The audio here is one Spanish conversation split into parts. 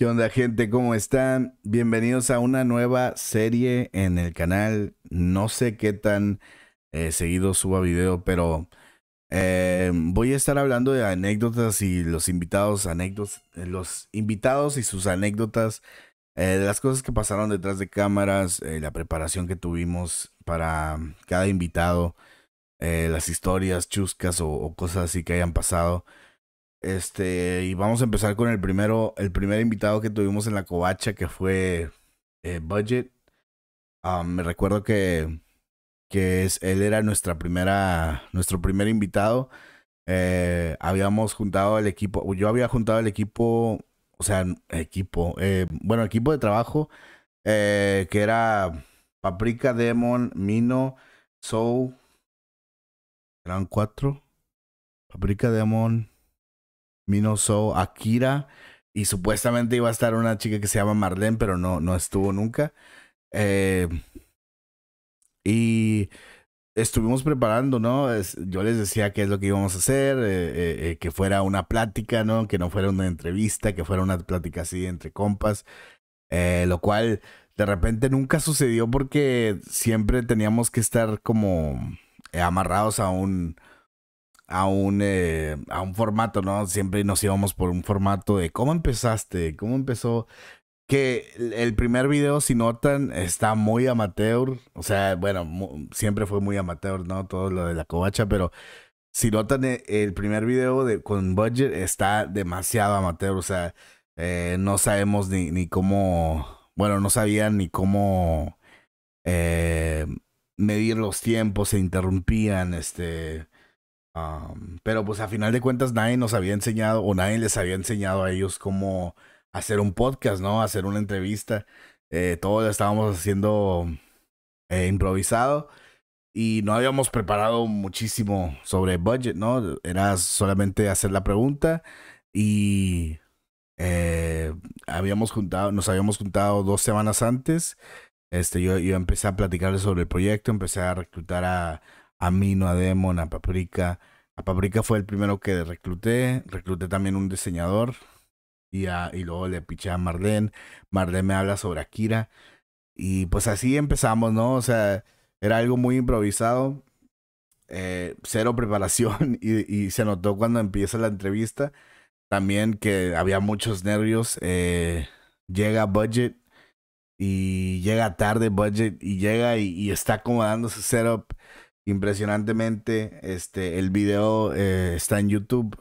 ¿Qué onda gente? ¿Cómo están? Bienvenidos a una nueva serie en el canal. No sé qué tan eh, seguido suba video, pero eh, voy a estar hablando de anécdotas y los invitados, anécdotas, eh, los invitados y sus anécdotas, las cosas que pasaron detrás de cámaras, la preparación que tuvimos para cada invitado, las historias chuscas o cosas así que hayan pasado. Este, y vamos a empezar con el primero, el primer invitado que tuvimos en la covacha, que fue eh, Budget. Ah, me recuerdo que, que es, él era nuestra primera, nuestro primer invitado. Eh, habíamos juntado el equipo, yo había juntado el equipo, o sea, equipo, eh, bueno, equipo de trabajo, que era Paprika, Demon, Mino, Soul, eran cuatro. Paprika, Demon, Minoso Akira. Y supuestamente iba a estar una chica que se llama Marlene, pero no, no estuvo nunca. Eh, y estuvimos preparando, ¿no? yo les decía qué es lo que íbamos a hacer, eh, eh, que fuera una plática, ¿no? Que no fuera una entrevista, que fuera una plática así entre compas, lo cual de repente nunca sucedió porque siempre teníamos que estar como amarrados a un, a un, eh, a un formato, ¿no? Siempre nos íbamos por un formato de cómo empezaste, cómo empezó. Que el primer video, si notan, está muy amateur. O sea, bueno, siempre fue muy amateur, ¿no? Todo lo de la covacha, pero si notan eh, el primer video de, con budget está demasiado amateur, o sea, eh, no sabemos ni, ni, cómo, bueno, no sabían ni cómo medir los tiempos, se interrumpían, este, pero pues a final de cuentas nadie nos había enseñado o nadie les había enseñado a ellos cómo hacer un podcast, ¿no? Hacer una entrevista. Eh, todo lo estábamos haciendo eh, improvisado y no habíamos preparado muchísimo sobre budget, ¿no? Era solamente hacer la pregunta y eh, habíamos juntado, nos habíamos juntado dos semanas antes. Este, yo, yo empecé a platicarles sobre el proyecto, empecé a reclutar a, a no a Demon, a Paprika. A Paprika fue el primero que recluté. Recluté también un diseñador. Y, a, y luego le piché a Marlene. Marlene me habla sobre Akira. Y pues así empezamos, ¿no? O sea, era algo muy improvisado. Eh, cero preparación. Y, se notó cuando empieza la entrevista. También que había muchos nervios. Eh, llega Budget y llega tarde Budget y llega y, y está acomodando su setup Impresionantemente, este, el video eh, está en YouTube,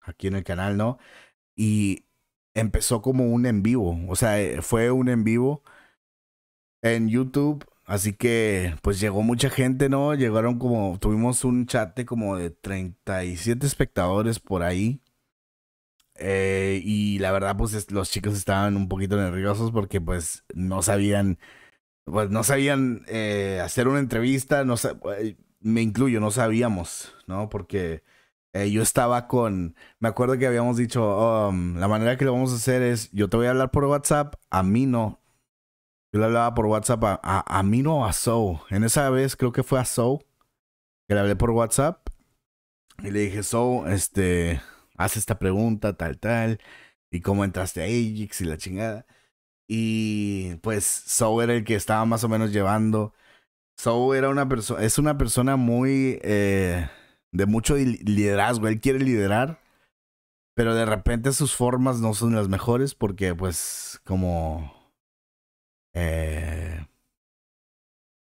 aquí en el canal, ¿no? Y empezó como un en vivo, o sea, eh, fue un en vivo en YouTube, así que pues llegó mucha gente, ¿no? Llegaron como, tuvimos un chat de como de 37 espectadores por ahí. Eh, y la verdad, pues los chicos estaban un poquito nerviosos porque pues no sabían pues no sabían eh, hacer una entrevista, no eh, me incluyo, no sabíamos, ¿no? Porque eh, yo estaba con, me acuerdo que habíamos dicho, um, la manera que lo vamos a hacer es, yo te voy a hablar por WhatsApp, a mí no. Yo le hablaba por WhatsApp a, a, mí no, a So, En esa vez creo que fue a So, que le hablé por WhatsApp. Y le dije, So, este, haz esta pregunta, tal, tal. Y cómo entraste a Ajax y la chingada. Y pues Sou era el que estaba más o menos llevando. Sou era una persona, es una persona muy eh, de mucho liderazgo. Él quiere liderar, pero de repente sus formas no son las mejores porque pues como... Eh,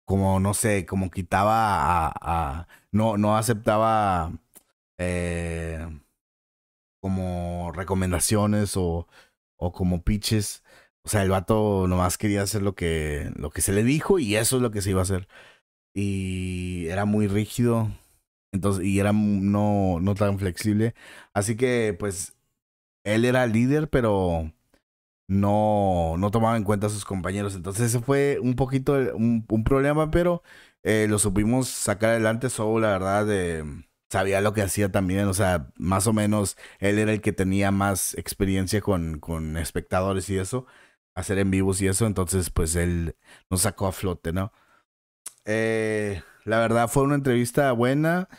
como no sé, como quitaba a... no, no aceptaba eh, como recomendaciones o, o como pitches o sea, el vato nomás quería hacer lo que, lo que se le dijo y eso es lo que se iba a hacer. Y era muy rígido. Entonces, y era no, no tan flexible. Así que, pues, él era líder, pero no, no tomaba en cuenta a sus compañeros. Entonces, ese fue un poquito un, un problema, pero eh, lo supimos sacar adelante. Solo, la verdad, eh, sabía lo que hacía también, o sea, más o menos él era el que tenía más experiencia con, con espectadores y eso hacer en vivos y eso, entonces pues él nos sacó a flote, ¿no? Eh, la verdad fue una entrevista buena,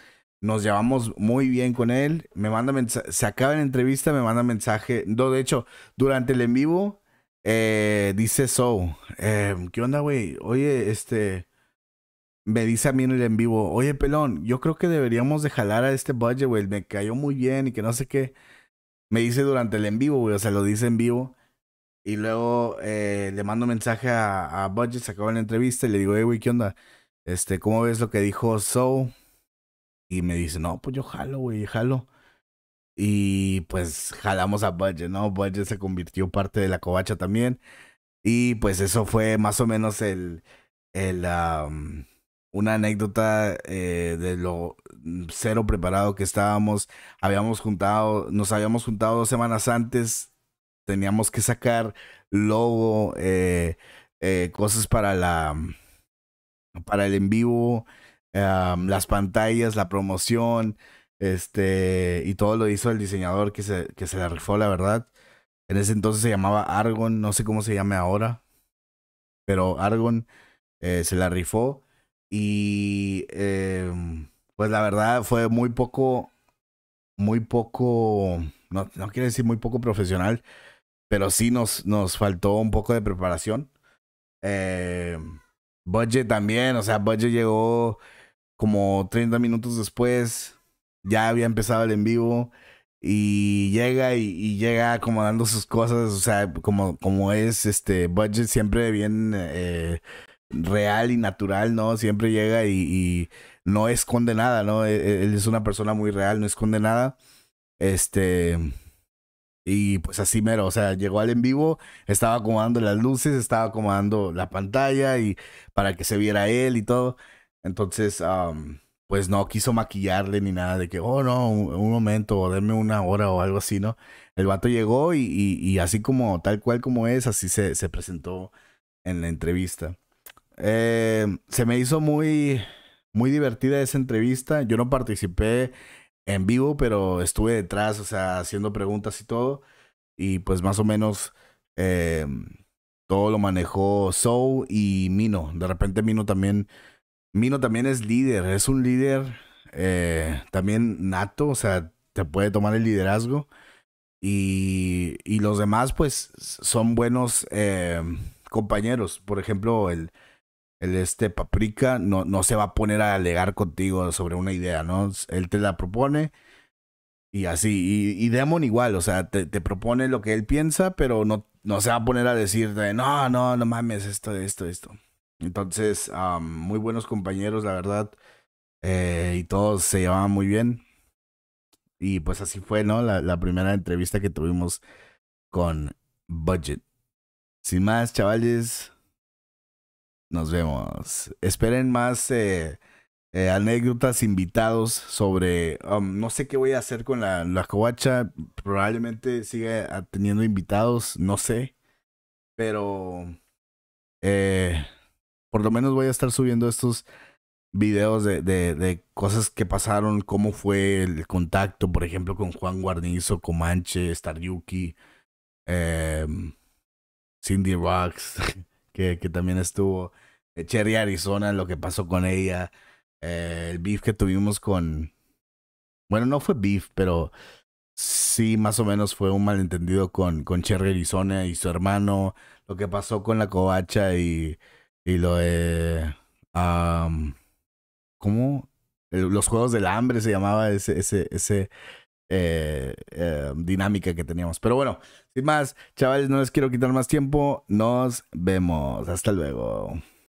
nos llevamos muy bien con él, me manda mensaje, se acaba la entrevista, me manda mensaje, no, de hecho, durante el en vivo, eh, dice So, eh, ¿qué onda, güey? Oye, este, me dice a mí en el en vivo, oye, pelón, yo creo que deberíamos de jalar a este budget, güey, me cayó muy bien y que no sé qué, me dice durante el en vivo, güey, o sea, lo dice en vivo. Y luego eh, le mando un mensaje a, a Budget, se acabó la entrevista y le digo, hey, güey, ¿qué onda? Este, ¿cómo ves lo que dijo So? Y me dice, no, pues yo jalo, güey, jalo. Y pues jalamos a Budget, ¿no? Budget se convirtió parte de la covacha también. Y pues eso fue más o menos el, el una anécdota eh, de lo cero preparado que estábamos. Habíamos juntado, nos habíamos juntado dos semanas antes teníamos que sacar logo, eh, eh, cosas para la mm, para el en vivo, ah, mm, las pantallas, la promoción, este, y todo lo hizo el diseñador que se, que se la rifó, la verdad. En ese entonces se llamaba Argon, no sé cómo se llame ahora, pero Argon eh, se la rifó y mm, pues la verdad fue muy poco, muy poco, no, no quiero decir muy poco profesional, pero sí nos, nos faltó un poco de preparación. Eh, Budget también, o sea, Budget llegó como 30 minutos después, ya había empezado el en vivo y llega y, y, llega acomodando sus cosas, o sea, como, como es este Budget siempre bien eh, real y natural, ¿no? Siempre llega y, y, no esconde nada, ¿no? E, e, él es una persona muy real, no esconde nada. Este y pues así mero, o sea, llegó al en vivo, estaba acomodando las luces, estaba acomodando la pantalla y para que se viera él y todo. Entonces, pues no quiso maquillarle ni nada de que, oh no, un, momento, o denme una hora o algo así, ¿no? El vato llegó y, así como, tal cual como es, así se, presentó en la entrevista. Eh, se me hizo muy, muy divertida esa entrevista. Yo no participé en vivo, pero estuve detrás, o sea, haciendo preguntas y todo. Y pues más o menos em, todo lo manejó Sou y Mino. De repente Mino también, Mino también es líder, es un líder eh, también nato, o sea, te puede tomar el liderazgo. Y, y los demás pues son buenos em, compañeros. Por ejemplo, el, el este Paprika no, no se va a poner a alegar contigo sobre una idea, ¿no? Él te la propone y así. Y, y Demon igual, o sea, te, te, propone lo que él piensa, pero no, no se va a poner a decirte, no, no, no mames, esto, esto, esto. Entonces, muy buenos compañeros, la verdad. Eh, y todos se llevaban muy bien. Y pues así fue, ¿no? La, la primera entrevista que tuvimos con Budget. Sin más, chavales, nos vemos. Esperen más eh, eh, anécdotas, invitados sobre. Um, no sé qué voy a hacer con la, la Probablemente siga teniendo invitados, no sé. Pero. Eh, por lo menos voy a estar subiendo estos videos de, de, cosas que pasaron, cómo fue el contacto, por ejemplo, con Juan Guarnizo, Comanche, Staryuki, eh, em, Cindy Rocks que, también estuvo. Eh, Cherry Arizona, lo que pasó con ella. Eh, el beef que tuvimos con. Bueno, no fue beef, pero sí, más o menos fue un malentendido con, con Cherry Arizona y su hermano. Lo que pasó con la covacha y, y lo de. ¿Cómo? los Juegos del Hambre se llamaba ese, ese, ese, eh, eh, dinámica que teníamos. Pero bueno, sin más, chavales, no les quiero quitar más tiempo. Nos vemos. Hasta luego.